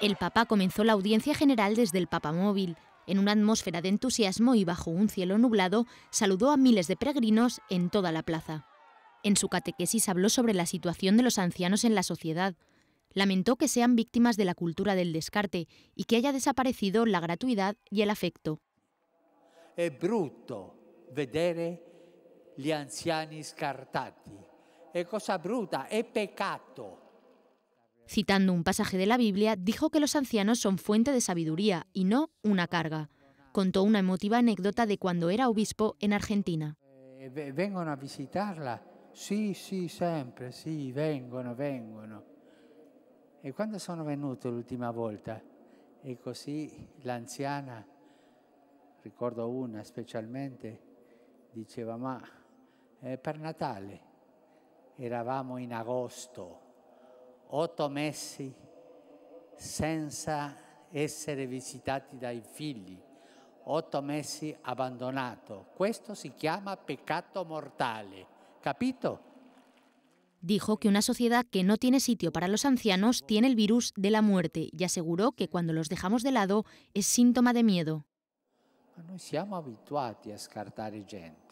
El Papa comenzó la audiencia general desde el Papamóvil. En una atmósfera de entusiasmo y bajo un cielo nublado, saludó a miles de peregrinos en toda la plaza. En su catequesis habló sobre la situación de los ancianos en la sociedad. Lamentó que sean víctimas de la cultura del descarte y que haya desaparecido la gratuidad y el afecto. Es bruto vedere gli anziani scartati. Es cosa bruta, es pecado. Citando un pasaje de la Biblia, dijo que los ancianos son fuente de sabiduría y no una carga. Contó una emotiva anécdota de cuando era obispo en Argentina. Eh, ¿Vengan a visitarla? Sí, sí, siempre, sí, vengono, vengono. E quando sono venuto l'ultima volta? así e la anciana, recuerdo una especialmente, diceva, ma es eh, per Natale, eravamo en agosto, otto mesi senza essere visitati dai figli, otto mesi abbandonato. Questo si chiama peccato mortale, capito? Dijo que una sociedad que no tiene sitio para los ancianos tiene el virus de la muerte y aseguró que cuando los dejamos de lado es síntoma de miedo. noi siamo abituati a scartare gente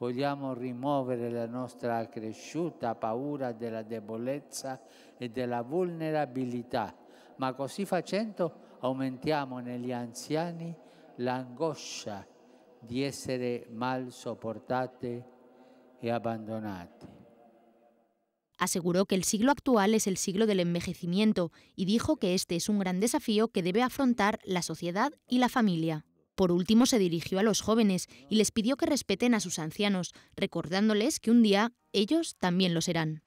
vogliamo rimuovere la nostra cresciuta paura della debolezza e della vulnerabilità, ma così facendo aumentiamo negli anziani l'angoscia di essere mal soportados y e abandonados. Aseguró que el siglo actual es el siglo del envejecimiento y dijo que este es un gran desafío que debe afrontar la sociedad y la familia. Por último, se dirigió a los jóvenes y les pidió que respeten a sus ancianos, recordándoles que un día ellos también lo serán.